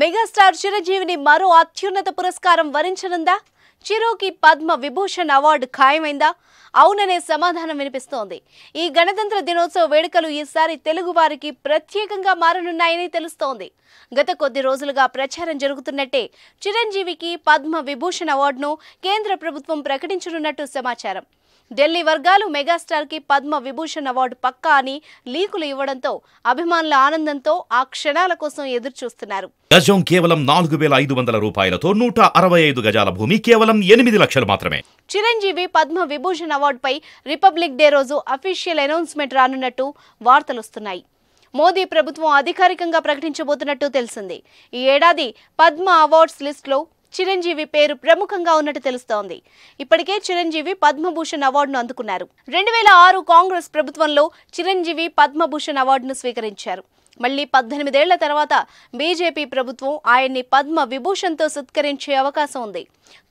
megastar చిరంజీవిని మరో అత్యున్నత పురస్కారం వరించనుందా చిరోకి పద్మ విభూషణ్ అవార్డు ఖాయమైందా అవుననే సమాధానం వినిపిస్తోంది ఈ గణతంత్ర దినోత్సవ వేడుకలు ఈసారి తెలుగు వారికి ప్రత్యేకంగా మారనున్నాయని తెలుస్తోంది గత కొద్ది రోజులుగా ప్రచారం జరుగుతున్నట్టే చిరంజీవికి పద్మ విభూషణ్ అవార్డును కేంద్ర ప్రభుత్వం ప్రకటించనున్నట్టు సమాచారం ఢిల్లీ వర్గాలు మెగాస్టార్కి పద్మ విభూషణ్ అవార్డు పక్కా అని లీకులు ఇవ్వడంతో అభిమానుల ఆనందంతో ఆ క్షణాల కోసం ఎదురుచూస్తున్నారు గజం కేవలం నాలుగు వేల ఐదు వందల రూపాయలతో నూట అరవై ఐదు గజాల భూమి కేవలం ఎనిమిది లక్షలు మాత్రమే చిరంజీవి పద్మ విభూషణ్ అవార్డుపై రిపబ్లిక్ డే రోజు అఫీషియల్ అనౌన్స్మెంట్ రానున్నట్టు వార్తలొస్తున్నాయి మోదీ ప్రభుత్వం అధికారికంగా ప్రకటించబోతున్నట్టు తెలిసింది ఈ ఏడాది పద్మ అవార్డ్స్ లిస్టులో చిరంజీవి పేరు ప్రముఖంగా ఉన్నట్టు తెలుస్తోంది ఇప్పటికే చిరంజీవి పద్మభూషణ్ అవార్డును అందుకున్నారు రెండు వేల ఆరు కాంగ్రెస్ ప్రభుత్వంలో చిరంజీవి పద్మభూషణ్ అవార్డును స్వీకరించారు మళ్లీ పద్దెనిమిదేళ్ల తర్వాత బీజేపీ ప్రభుత్వం ఆయన్ని పద్మ విభూషణ్తో సత్కరించే అవకాశం ఉంది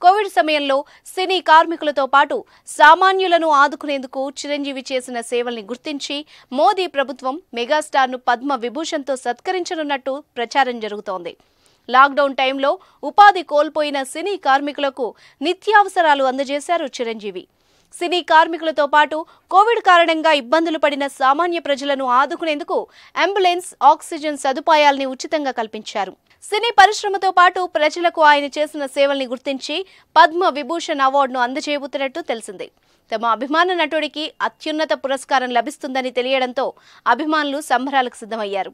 కోవిడ్ సమయంలో సినీ కార్మికులతో పాటు సామాన్యులను ఆదుకునేందుకు చిరంజీవి చేసిన సేవల్ని గుర్తించి మోదీ ప్రభుత్వం మెగాస్టార్ను పద్మ విభూషణ్తో సత్కరించనున్నట్టు ప్రచారం జరుగుతోంది లాక్డౌన్ టైంలో ఉపాధి కోల్పోయిన సినీ కార్మికులకు నిత్యావసరాలు అందజేశారు చిరంజీవి సినీ కార్మికులతో పాటు కోవిడ్ కారణంగా ఇబ్బందులు పడిన సామాన్య ప్రజలను ఆదుకునేందుకు అంబులెన్స్ ఆక్సిజన్ సదుపాయాల్ని ఉచితంగా కల్పించారు సినీ పరిశ్రమతో పాటు ప్రజలకు ఆయన చేసిన సేవల్ని గుర్తించి పద్మ విభూషణ్ అవార్డును అందజేయబోతున్నట్టు తెలిసింది తమ అభిమాన నటుడికి అత్యున్నత పురస్కారం లభిస్తుందని తెలియడంతో అభిమానులు సంబరాలకు సిద్ధమయ్యారు